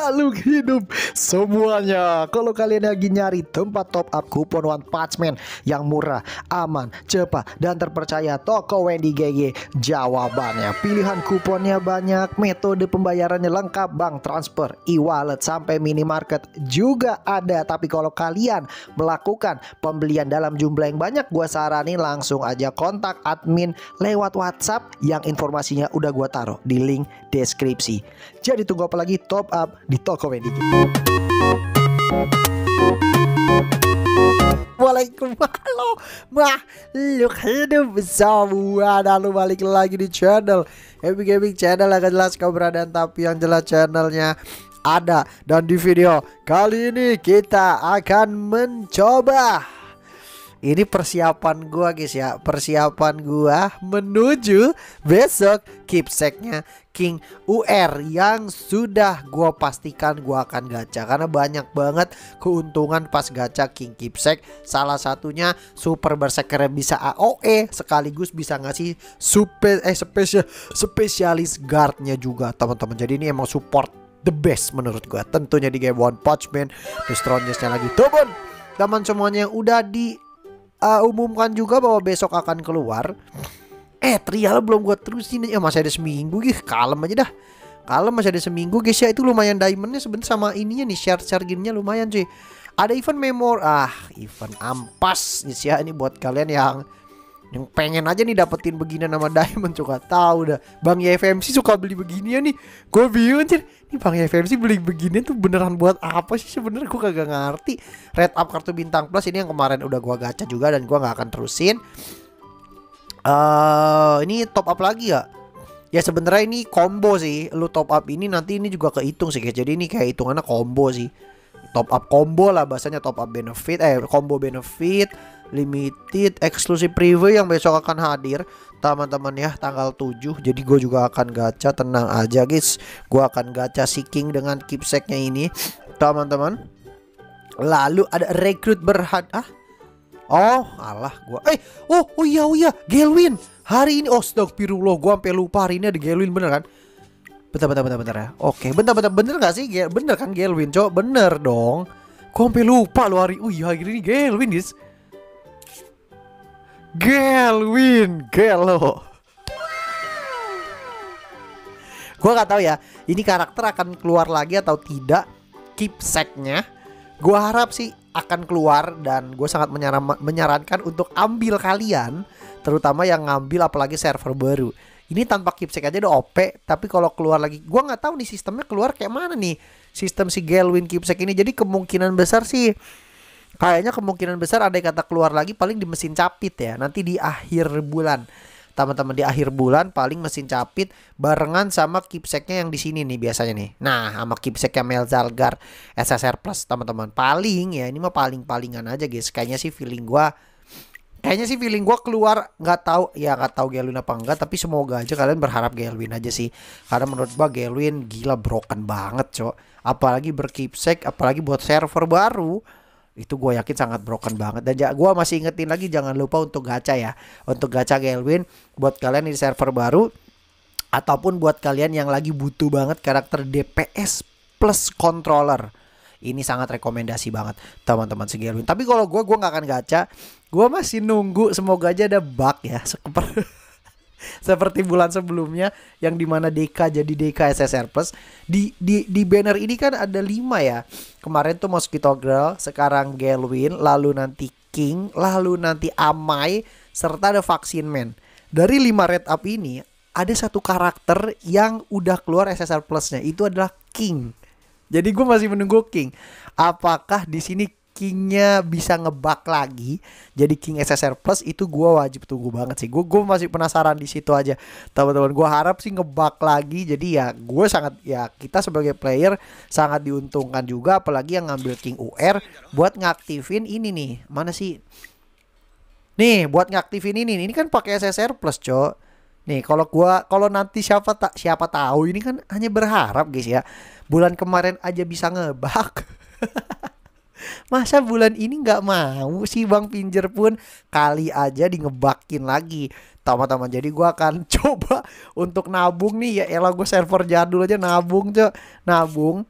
makhluk hidup semuanya. Kalau kalian lagi nyari tempat top up kupon One Punch Man yang murah, aman, cepat, dan terpercaya, toko Wendy GG jawabannya. Pilihan kuponnya banyak, metode pembayarannya lengkap, bank transfer, e-wallet, sampai minimarket juga ada. Tapi kalau kalian melakukan pembelian dalam jumlah yang banyak, gue saranin langsung aja kontak admin lewat WhatsApp yang informasinya udah gue taruh di link deskripsi. Jadi tunggu apa lagi? Top up di toko Comedy Assalamualaikum Halo Makhluk hidup semua balik lagi di channel Happy Gaming Channel agak jelas kau keberadaan Tapi yang jelas channelnya ada Dan di video kali ini kita akan mencoba ini persiapan gua guys ya persiapan gua menuju besok keepsake-nya King UR yang sudah gue pastikan gue akan gacha karena banyak banget keuntungan pas gacha King Kipsek salah satunya super berserker bisa AOE sekaligus bisa ngasih super eh spesial spesialis guardnya juga teman-teman jadi ini emang support the best menurut gue tentunya di game One Punch Man terus lagi turun teman semuanya yang udah di uh, umumkan juga bahwa besok akan keluar Eh trial belum gue terusin Ya masih ada seminggu gih Kalem aja dah Kalem masih ada seminggu guys ya Itu lumayan diamondnya sebentar sama ininya nih Share-share gamenya lumayan cuy Ada event memor Ah event ampas guys ya Ini buat kalian yang yang pengen aja nih dapetin begini nama diamond suka tahu dah bang YFMC suka beli begini ya nih gue bingung sih, nih bang YFMC beli begini tuh beneran buat apa sih sebenernya gue kagak ngerti red up kartu bintang plus ini yang kemarin udah gue gacha juga dan gue nggak akan terusin Eh, ini top up lagi ya ya sebenarnya ini combo sih lu top up ini nanti ini juga kehitung sih guys jadi ini kayak hitungannya combo sih top up combo lah bahasanya top up benefit eh combo benefit limited eksklusif preview yang besok akan hadir teman-teman ya tanggal 7 jadi gue juga akan gacha tenang aja guys gue akan gacha seeking dengan keepsake-nya ini teman-teman lalu ada rekrut berhad ah Oh, alah gua. Eh, oh, oh iya, oh iya, Gelwin. Hari ini oh astagfirullah, gua sampai lupa hari ini ada Gelwin bener kan? Bentar, bentar, bentar, bentar ya. Oke, bentar, bentar, bener gak sih? bener kan Gelwin, cok? Bener dong. Gua sampai lupa lo hari. Oh iya, hari ini Gelwin, guys. Gelwin, gelo. Gua gak tahu ya, ini karakter akan keluar lagi atau tidak Keep nya Gua harap sih akan keluar dan gue sangat menyarankan untuk ambil kalian terutama yang ngambil apalagi server baru ini tanpa kipsek aja udah OP tapi kalau keluar lagi gue nggak tahu nih sistemnya keluar kayak mana nih sistem si Galwin kipsek ini jadi kemungkinan besar sih kayaknya kemungkinan besar ada yang kata keluar lagi paling di mesin capit ya nanti di akhir bulan teman-teman di akhir bulan paling mesin capit barengan sama kipseknya yang di sini nih biasanya nih. Nah, sama kipseknya Melzalgar SSR Plus teman-teman. Paling ya ini mah paling-palingan aja guys. Kayaknya sih feeling gua kayaknya sih feeling gua keluar nggak tahu ya nggak tahu Gelwin apa enggak tapi semoga aja kalian berharap Gelwin aja sih karena menurut gua Gelwin gila broken banget cok apalagi berkipsek apalagi buat server baru itu gue yakin sangat broken banget dan gue masih ingetin lagi jangan lupa untuk gacha ya untuk gacha Gelwin buat kalian di server baru ataupun buat kalian yang lagi butuh banget karakter DPS plus controller ini sangat rekomendasi banget teman-teman si Gelwin tapi kalau gue gue nggak akan gacha gue masih nunggu semoga aja ada bug ya sekeper seperti bulan sebelumnya yang dimana DK jadi DK SSR Plus di di di banner ini kan ada lima ya kemarin tuh Mosquito Girl sekarang Gelwin lalu nanti King lalu nanti Amai serta ada Vaksin Man dari lima red up ini ada satu karakter yang udah keluar SSR Plusnya itu adalah King jadi gue masih menunggu King apakah di sini Kingnya bisa ngebak lagi jadi King SSR Plus itu gue wajib tunggu banget sih gue gue masih penasaran di situ aja teman-teman gue harap sih ngebak lagi jadi ya gue sangat ya kita sebagai player sangat diuntungkan juga apalagi yang ngambil King UR buat ngaktifin ini nih mana sih nih buat ngaktifin ini nih ini kan pakai SSR Plus cok Nih, kalau gua kalau nanti siapa tak siapa tahu ini kan hanya berharap guys ya. Bulan kemarin aja bisa ngebak. masa bulan ini nggak mau sih bang Pinjer pun kali aja di ngebakin lagi tama-tama jadi gua akan coba untuk nabung nih ya elah gue server jadul aja nabung cok nabung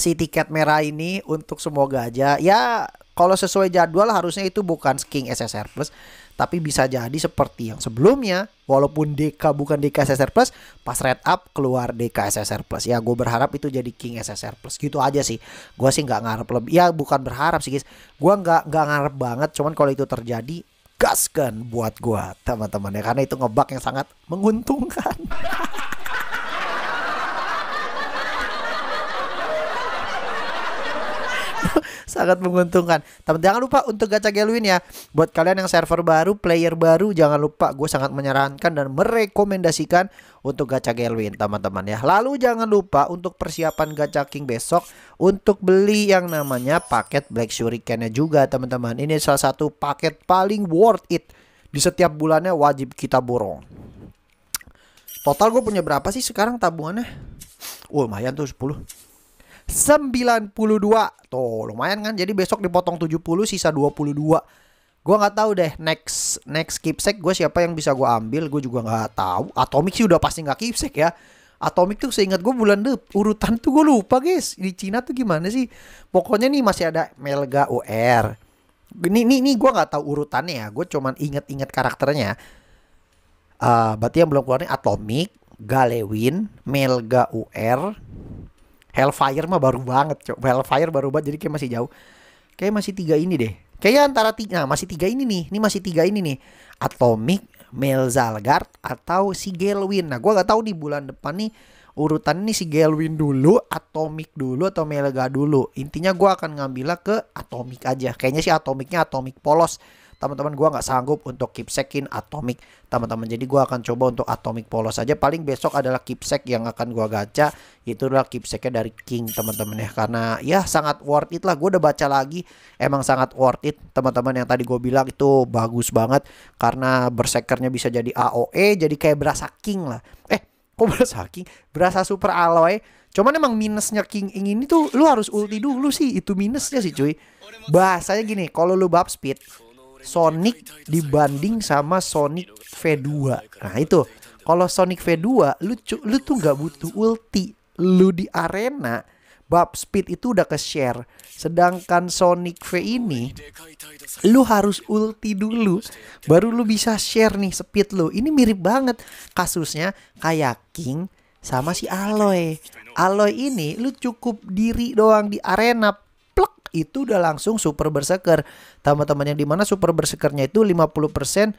si tiket merah ini untuk semoga aja ya kalau sesuai jadwal harusnya itu bukan King SSR Plus tapi bisa jadi seperti yang sebelumnya walaupun DK bukan DK SSR plus pas red up keluar DK SSR plus ya gue berharap itu jadi King SSR plus gitu aja sih gue sih nggak ngarep lebih ya bukan berharap sih guys gue nggak nggak ngarep banget cuman kalau itu terjadi gaskan buat gue teman-teman ya karena itu ngebak yang sangat menguntungkan sangat menguntungkan. Tapi jangan lupa untuk gacha Gelwin ya. Buat kalian yang server baru, player baru, jangan lupa gue sangat menyarankan dan merekomendasikan untuk gacha Gelwin teman-teman ya. Lalu jangan lupa untuk persiapan gacha King besok untuk beli yang namanya paket Black Shuriken-nya juga teman-teman. Ini salah satu paket paling worth it. Di setiap bulannya wajib kita borong. Total gue punya berapa sih sekarang tabungannya? oh, lumayan tuh 10. 92. Tuh, lumayan kan? Jadi besok dipotong 70 sisa 22. Gua nggak tahu deh next next keepsack gue siapa yang bisa gue ambil, gue juga nggak tahu. Atomic sih udah pasti nggak keepsack ya. Atomic tuh seingat gue bulan deh urutan tuh gue lupa guys di Cina tuh gimana sih pokoknya nih masih ada Melga UR ini ini ini gue nggak tahu urutannya ya gue cuman inget-inget karakternya uh, berarti yang belum keluarnya Atomic Galewin Melga UR Hellfire mah baru banget cok Hellfire baru banget jadi kayak masih jauh kayak masih tiga ini deh kayaknya antara tiga nah, masih tiga ini nih ini masih tiga ini nih Atomic Melzalgard atau si Gelwin nah gue gak tahu di bulan depan nih urutan ini si Gelwin dulu Atomic dulu atau Melga dulu intinya gue akan ngambilnya ke Atomic aja kayaknya si Atomicnya Atomic polos teman-teman gue nggak sanggup untuk keep sekin atomic teman-teman jadi gue akan coba untuk atomic polos saja paling besok adalah keep sek yang akan gue gacha itu adalah keep seknya dari king teman-teman ya karena ya sangat worth it lah gue udah baca lagi emang sangat worth it teman-teman yang tadi gue bilang itu bagus banget karena bersekernya bisa jadi AOE jadi kayak berasa king lah eh kok berasa king berasa super alloy cuman emang minusnya king ing ini tuh lu harus ulti dulu sih itu minusnya sih cuy bahasanya gini kalau lu bab speed Sonic dibanding sama Sonic V2. Nah itu, kalau Sonic V2 lu lu tuh nggak butuh ulti, lu di arena bab speed itu udah ke share. Sedangkan Sonic V ini lu harus ulti dulu baru lu bisa share nih speed lu. Ini mirip banget kasusnya kayak King sama si Aloy. Aloy ini lu cukup diri doang di arena plek itu udah langsung super berseker. Teman-teman yang dimana super bersekernya itu 50%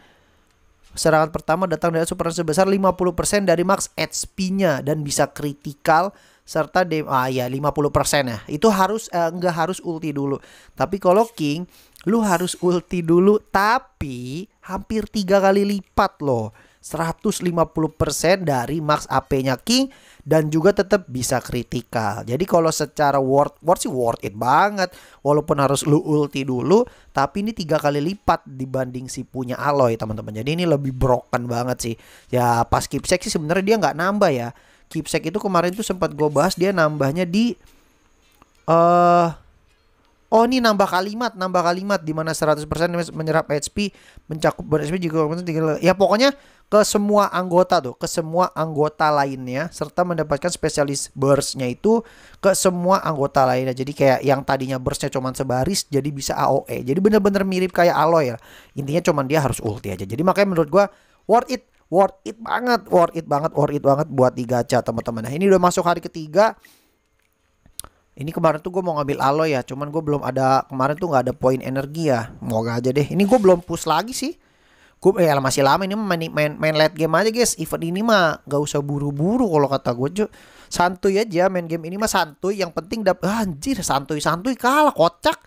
serangan pertama datang dari super sebesar 50% dari max HP-nya dan bisa kritikal serta dem ah ya 50% ya. Itu harus eh, enggak harus ulti dulu. Tapi kalau king lu harus ulti dulu tapi hampir tiga kali lipat loh. 150% dari max AP-nya King dan juga tetap bisa kritikal. Jadi kalau secara worth worth sih worth it banget walaupun harus lu ulti dulu tapi ini tiga kali lipat dibanding si punya Alloy teman-teman. Jadi ini lebih broken banget sih. Ya pas keep sih sebenarnya dia nggak nambah ya. Keep itu kemarin tuh sempat gue bahas dia nambahnya di eh uh, Oh ini nambah kalimat, nambah kalimat di mana 100% menyerap HP, mencakup ber juga ya pokoknya ke semua anggota tuh, ke semua anggota lainnya serta mendapatkan spesialis burst-nya itu ke semua anggota lainnya. Jadi kayak yang tadinya burst-nya cuman sebaris jadi bisa AOE. Jadi bener-bener mirip kayak Aloy ya. Intinya cuman dia harus ulti aja. Jadi makanya menurut gua worth it worth it banget, worth it banget, worth it banget buat di gacha teman-teman. Nah, ini udah masuk hari ketiga. Ini kemarin tuh gue mau ngambil aloy ya, cuman gue belum ada kemarin tuh nggak ada poin energi ya. Moga aja deh. Ini gue belum push lagi sih gue eh masih lama ini main, main main late game aja guys event ini mah gak usah buru-buru kalau kata gue cuy santuy aja main game ini mah santuy yang penting dapet ah, anjir santuy santuy kalah kocak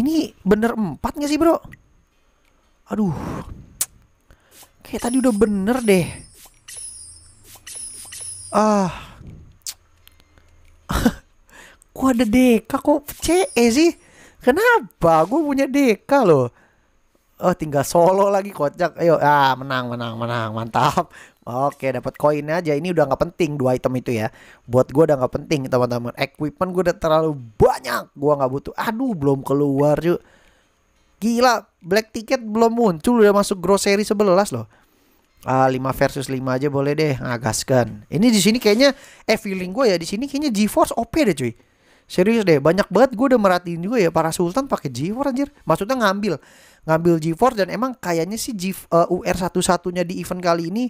ini bener empat gak sih bro aduh kayak tadi udah bener deh ah gua ada deka kok CE sih kenapa gue punya deka loh Oh tinggal solo lagi kocak. Ayo ah menang menang menang mantap. Oke dapat koinnya aja ini udah nggak penting dua item itu ya. Buat gue udah nggak penting teman-teman. Equipment gue udah terlalu banyak. Gue nggak butuh. Aduh belum keluar yuk. Gila black ticket belum muncul udah masuk grocery 11 loh. Ah, 5 versus 5 aja boleh deh. ngagaskan. Ini di sini kayaknya eh feeling gue ya di sini kayaknya GeForce OP deh cuy. Serius deh, banyak banget gue udah merhatiin juga ya para Sultan pakai G4 anjir. Maksudnya ngambil ngambil G4 dan emang kayaknya sih G, uh, eh, UR satu-satunya di event kali ini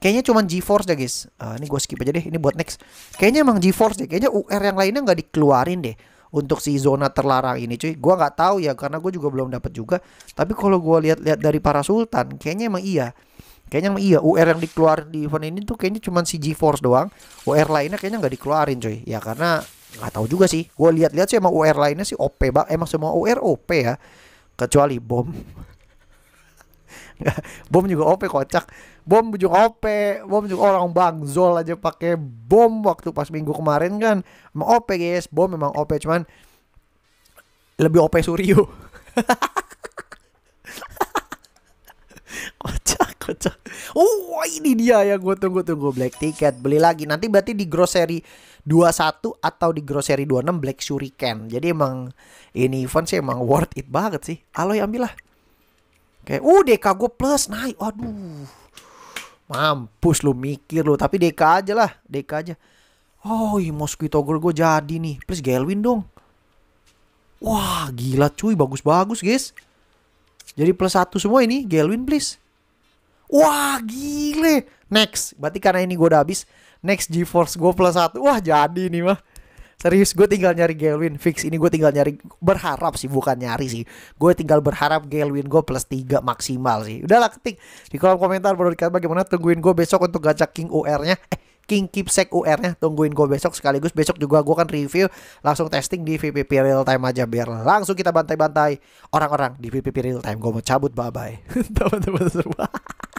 kayaknya cuma GeForce ya guys. Uh, ini gue skip aja deh, ini buat next. Kayaknya emang GeForce deh, kayaknya UR yang lainnya nggak dikeluarin deh untuk si zona terlarang ini cuy. Gue nggak tahu ya karena gue juga belum dapat juga. Tapi kalau gue lihat-lihat dari para Sultan, kayaknya emang iya. Kayaknya emang iya UR yang dikeluarin di event ini tuh kayaknya cuma si GeForce doang. UR lainnya kayaknya nggak dikeluarin cuy. Ya karena nggak tahu juga sih gue lihat-lihat sih emang UR lainnya sih OP bang emang semua UR OP ya kecuali bom bom juga OP kocak bom juga OP bom juga orang bang Zol aja pakai bom waktu pas minggu kemarin kan emang OP guys bom memang OP cuman lebih OP Suryo kocak. Oh, ini dia yang gue tunggu-tunggu Black Ticket. Beli lagi. Nanti berarti di grocery 21 atau di grocery 26 Black Shuriken. Jadi emang ini event sih emang worth it banget sih. Aloy ambil lah. Kayak, uh DK gue plus naik. Aduh. Mampus lu mikir lu. Tapi DK aja lah. DK aja. Oh, iya, Mosquito Girl gue jadi nih. Please Galwin dong. Wah, gila cuy. Bagus-bagus guys. Jadi plus satu semua ini. Galwin please. Wah gile. Next. Berarti karena ini gue udah habis. Next GeForce gue plus satu. Wah jadi nih mah. Serius gue tinggal nyari Gelwin fix ini gue tinggal nyari berharap sih bukan nyari sih gue tinggal berharap Gelwin gue plus 3 maksimal sih udahlah ketik di kolom komentar baru dikatakan bagaimana tungguin gue besok untuk gacha King UR nya eh King Keepsake UR nya tungguin gue besok sekaligus besok juga gue kan review langsung testing di VPP real time aja biar langsung kita bantai-bantai orang-orang di VPP real time gue mau cabut bye bye teman-teman semua